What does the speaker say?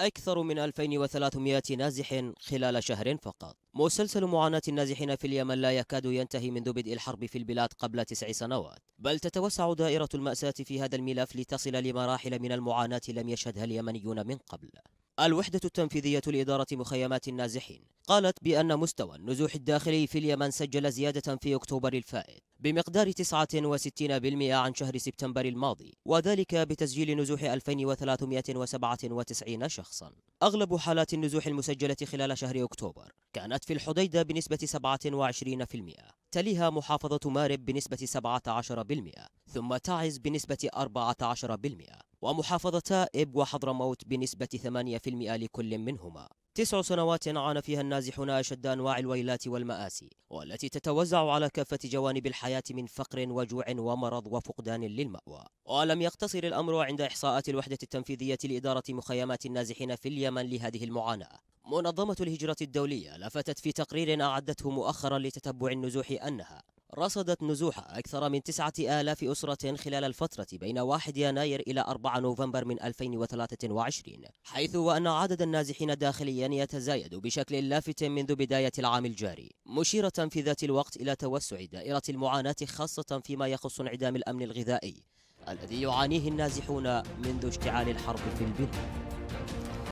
أكثر من 2300 نازح خلال شهر فقط مسلسل معاناة النازحين في اليمن لا يكاد ينتهي منذ بدء الحرب في البلاد قبل تسع سنوات بل تتوسع دائرة المأساة في هذا الملف لتصل لمراحل من المعاناة لم يشهدها اليمنيون من قبل الوحدة التنفيذية لإدارة مخيمات النازحين قالت بأن مستوى النزوح الداخلي في اليمن سجل زيادة في أكتوبر الفائت بمقدار 69% عن شهر سبتمبر الماضي وذلك بتسجيل نزوح 2397 شخصا أغلب حالات النزوح المسجلة خلال شهر أكتوبر كانت في الحديدة بنسبة 27% تليها محافظة مارب بنسبة 17% ثم تعز بنسبة 14% ومحافظتا إب وحضرموت بنسبة 8% لكل منهما تسع سنوات عانى فيها النازحون أشد أنواع الويلات والمآسي والتي تتوزع على كافة جوانب الحياة من فقر وجوع ومرض وفقدان للمأوى ولم يقتصر الأمر عند إحصاءات الوحدة التنفيذية لإدارة مخيمات النازحين في اليمن لهذه المعاناة منظمة الهجرة الدولية لفتت في تقرير أعدته مؤخرا لتتبع النزوح أنها رصدت نزوح أكثر من 9000 أسرة خلال الفترة بين 1 يناير إلى 4 نوفمبر من 2023 حيث وأن عدد النازحين داخليا يتزايد بشكل لافت منذ بداية العام الجاري مشيرة في ذات الوقت إلى توسع دائرة المعاناة خاصة فيما يخص انعدام الأمن الغذائي الذي يعانيه النازحون منذ اشتعال الحرب في البلاد